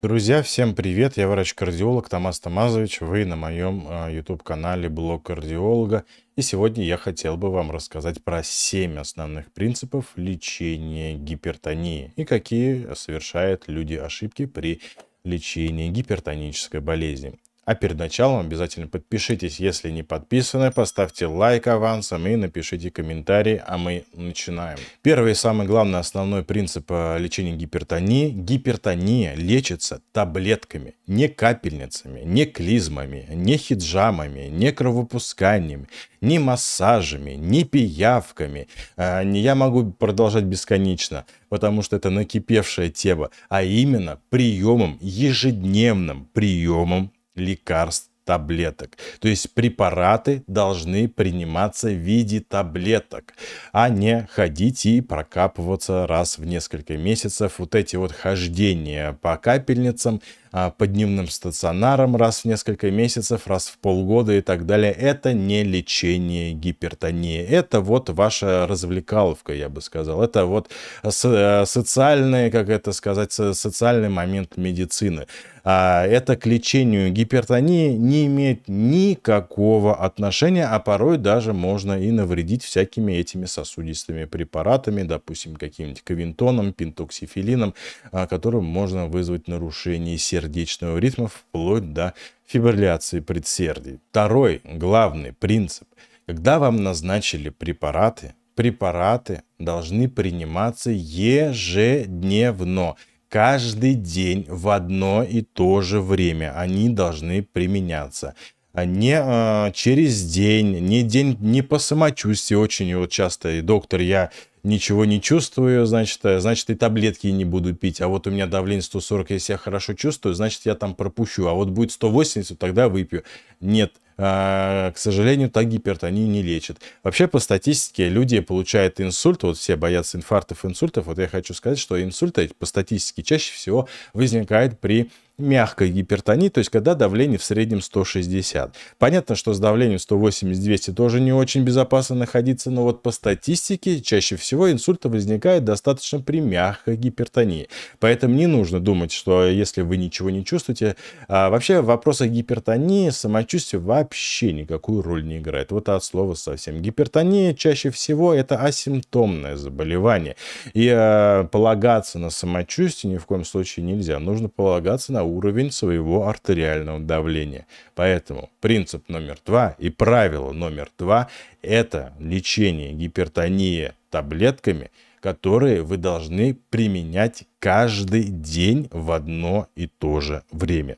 Друзья, всем привет! Я врач-кардиолог Томас Тамазович. Вы на моем YouTube-канале а, «Блог кардиолога». И сегодня я хотел бы вам рассказать про 7 основных принципов лечения гипертонии и какие совершают люди ошибки при лечении гипертонической болезни. А перед началом обязательно подпишитесь, если не подписаны, поставьте лайк авансом и напишите комментарий, а мы начинаем. Первый и самый главный основной принцип э, лечения гипертонии. Гипертония лечится таблетками, не капельницами, не клизмами, не хиджамами, не кровопусканиями, не массажами, не пиявками. Э, не я могу продолжать бесконечно, потому что это накипевшая тема, а именно приемом, ежедневным приемом лекарств, таблеток. То есть препараты должны приниматься в виде таблеток, а не ходить и прокапываться раз в несколько месяцев. Вот эти вот хождения по капельницам, а, по дневным стационарам раз в несколько месяцев, раз в полгода и так далее. Это не лечение гипертонии. Это вот ваша развлекаловка, я бы сказал. Это вот э, социальный, как это сказать, социальный момент медицины. А, это к лечению гипертонии не имеет никакого отношения, а порой даже можно и навредить всякими этими сосудистыми препаратами, допустим, каким-нибудь Квинтоном, пентоксифилином, а, которым можно вызвать нарушение сердца сердечного ритма вплоть до фибрилляции предсердий. Второй главный принцип. Когда вам назначили препараты, препараты должны приниматься ежедневно. Каждый день в одно и то же время они должны применяться а не а, через день, не день, не по самочувствию. Очень вот часто и доктор, я ничего не чувствую, значит, э, значит и таблетки не буду пить. А вот у меня давление 140, если я хорошо чувствую, значит я там пропущу. А вот будет 180, тогда выпью. Нет, а, к сожалению, так гипертонию не лечат. Вообще, по статистике, люди получают инсульт, вот все боятся инфарктов, инсультов. Вот я хочу сказать, что инсульты по статистике чаще всего возникают при мягкой гипертонии, то есть когда давление в среднем 160. Понятно, что с давлением 180-200 тоже не очень безопасно находиться, но вот по статистике чаще всего инсульт возникает достаточно при мягкой гипертонии. Поэтому не нужно думать, что если вы ничего не чувствуете, а вообще в вопросах гипертонии самочувствие вообще никакую роль не играет. Вот от слова совсем. Гипертония чаще всего это асимптомное заболевание. И э, полагаться на самочувствие ни в коем случае нельзя. Нужно полагаться на уровень своего артериального давления. Поэтому принцип номер два и правило номер два – это лечение гипертонии таблетками, которые вы должны применять каждый день в одно и то же время.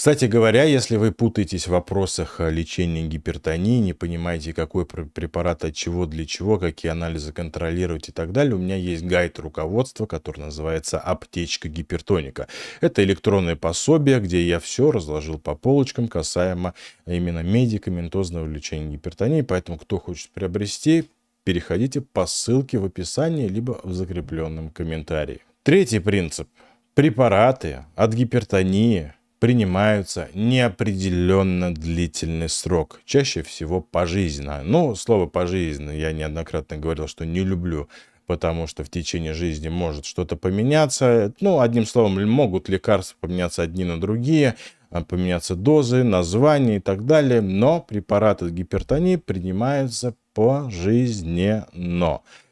Кстати говоря, если вы путаетесь в вопросах лечения гипертонии, не понимаете, какой препарат от чего для чего, какие анализы контролировать и так далее, у меня есть гайд руководства, который называется «Аптечка гипертоника». Это электронное пособие, где я все разложил по полочкам касаемо именно медикаментозного лечения гипертонии. Поэтому, кто хочет приобрести, переходите по ссылке в описании либо в закрепленном комментарии. Третий принцип. Препараты от гипертонии – принимаются неопределенно длительный срок, чаще всего пожизненно. Ну, слово пожизненно я неоднократно говорил, что не люблю потому что в течение жизни может что-то поменяться. Ну, одним словом, могут лекарства поменяться одни на другие, а, поменяться дозы, названия и так далее, но препараты гипертонии принимаются пожизненно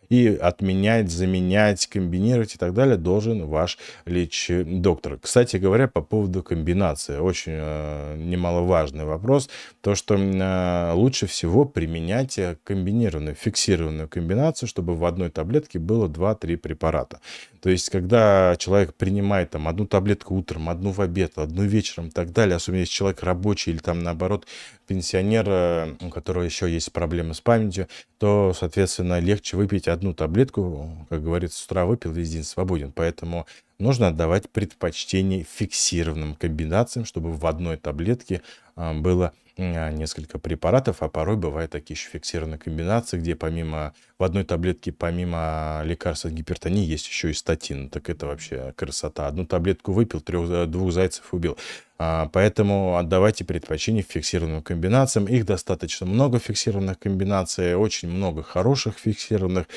и отменять, заменять, комбинировать и так далее должен ваш лич-доктор. Кстати говоря, по поводу комбинации, очень э, немаловажный вопрос, то, что э, лучше всего применять э, комбинированную, фиксированную комбинацию, чтобы в одной таблетке было 2-3 препарата. То есть, когда человек принимает там одну таблетку утром, одну в обед, одну вечером и так далее, особенно если человек рабочий или там наоборот пенсионер, э, у которого еще есть проблемы с памятью, то, соответственно, легче выпить одну таблетку, как говорится, с утра выпил, весь день свободен. Поэтому нужно отдавать предпочтение фиксированным комбинациям, чтобы в одной таблетке а, было а, несколько препаратов, а порой бывают такие еще фиксированные комбинации, где помимо в одной таблетке помимо лекарств от гипертонии есть еще и статин. Так это вообще красота. Одну таблетку выпил, трех, э, двух зайцев убил. А, поэтому отдавайте предпочтение фиксированным комбинациям. Их достаточно много фиксированных комбинаций, очень много хороших фиксированных.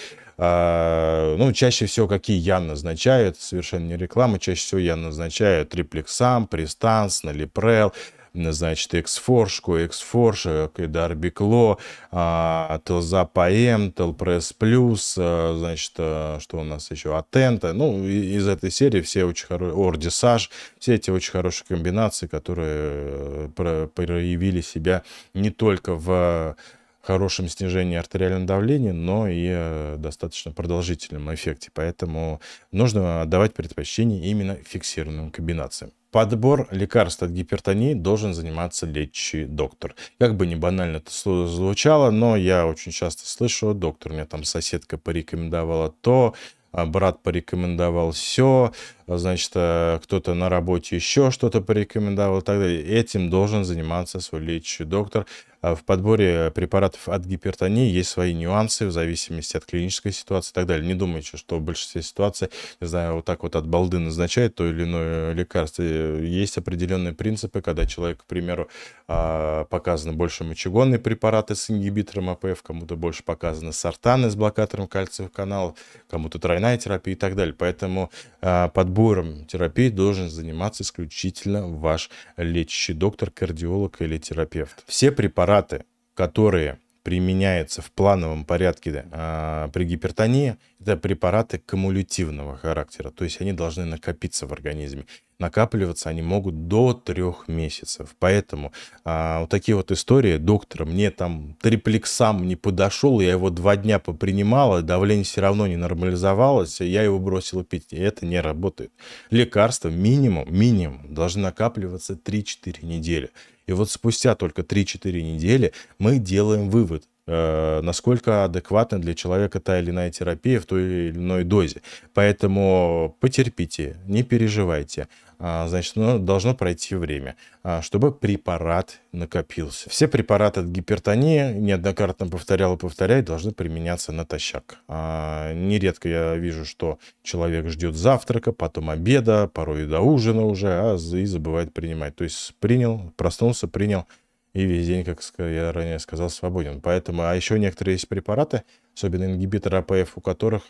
А, ну, чаще всего какие я назначаю, это совершенно не реклама, чаще всего я назначаю триплексам, пристанс, налипрел, значит, эксфоршку, эксфорш, кайдарбекло, телзапаэм, телпресс плюс, э, значит, э, что у нас еще, атента, ну, из этой серии все очень хорошие, ордисаж, все эти очень хорошие комбинации, которые э, проявили себя не только в хорошем снижении артериального давления, но и э, достаточно продолжительном эффекте. Поэтому нужно отдавать предпочтение именно фиксированным комбинациям. Подбор лекарств от гипертонии должен заниматься лечащий доктор. Как бы не банально это звучало, но я очень часто слышу, доктор, мне там соседка порекомендовала то, а брат порекомендовал все, а, значит, э, кто-то на работе еще что-то порекомендовал и так далее. Этим должен заниматься свой лечащий доктор. А в подборе препаратов от гипертонии есть свои нюансы в зависимости от клинической ситуации и так далее. Не думайте, что в большинстве ситуаций, не знаю, вот так вот от балды назначают то или иное лекарство. Есть определенные принципы, когда человек, к примеру, а, показаны больше мочегонные препараты с ингибитором АПФ, кому-то больше показаны сортаны с блокатором кальциевых каналов, кому-то тройная терапия и так далее. Поэтому а, подбором терапии должен заниматься исключительно ваш лечащий доктор, кардиолог или терапевт. Все препараты препараты, которые применяются в плановом порядке а, при гипертонии, это препараты кумулятивного характера, то есть они должны накопиться в организме накапливаться они могут до трех месяцев. Поэтому а, вот такие вот истории. Доктор, мне там триплексам не подошел, я его два дня попринимала, давление все равно не нормализовалось, я его бросила пить. И это не работает. Лекарства минимум, минимум должны накапливаться 3-4 недели. И вот спустя только 3-4 недели мы делаем вывод, Э, насколько адекватна для человека та или иная терапия в той или иной дозе. Поэтому потерпите, не переживайте. А, значит, должно пройти время, а, чтобы препарат накопился. Все препараты от гипертонии, неоднократно повторял и повторяю, должны применяться натощак. А, нередко я вижу, что человек ждет завтрака, потом обеда, порой и до ужина уже, а и забывает принимать. То есть принял, проснулся, принял, и весь день, как я ранее сказал, свободен. Поэтому, а еще некоторые есть препараты, особенно ингибиторы АПФ, у которых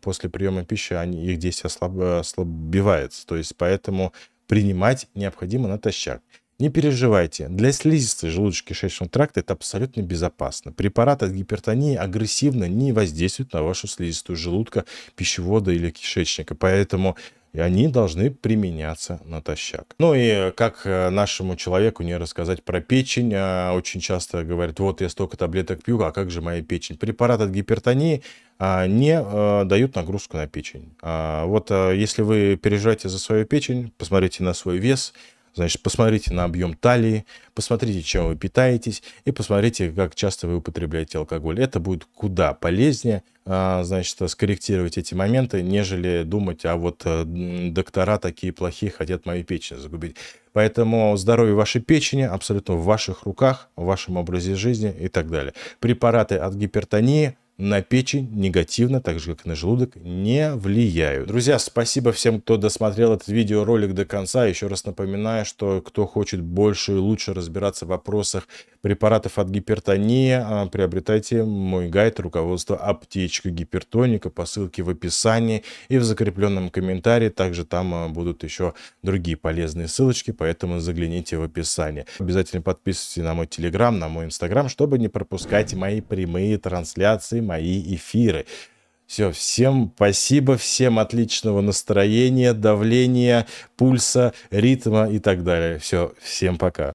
после приема пищи они, их действие ослаб, э, ослабевается. То есть, поэтому принимать необходимо натощак. Не переживайте, для слизистой желудочно-кишечного тракта это абсолютно безопасно. Препарат от гипертонии агрессивно не воздействует на вашу слизистую желудка, пищевода или кишечника, поэтому они должны применяться натощак. Ну и э, как э, нашему человеку не рассказать про печень, а очень часто говорят, вот я столько таблеток пью, а как же моя печень? Препарат от гипертонии а, не э, дают нагрузку на печень. А вот если вы переживаете за свою печень, посмотрите на свой вес – Значит, посмотрите на объем талии, посмотрите, чем вы питаетесь, и посмотрите, как часто вы употребляете алкоголь. Это будет куда полезнее, а, значит, скорректировать эти моменты, нежели думать, а вот э, доктора такие плохие хотят мою печень загубить. Поэтому здоровье вашей печени абсолютно в ваших руках, в вашем образе жизни и так далее. Препараты от гипертонии – на печень негативно, так же как и на желудок, не влияют. Друзья, спасибо всем, кто досмотрел этот видеоролик до конца. Еще раз напоминаю, что кто хочет больше и лучше разбираться в вопросах препаратов от гипертонии, а, приобретайте мой гайд руководство аптечка гипертоника по ссылке в описании и в закрепленном комментарии. Также там а, будут еще другие полезные ссылочки, поэтому загляните в описание. Обязательно подписывайтесь на мой телеграм, на мой инстаграм, чтобы не пропускать мои прямые трансляции мои эфиры. Все, всем спасибо, всем отличного настроения, давления, пульса, ритма и так далее. Все, всем пока.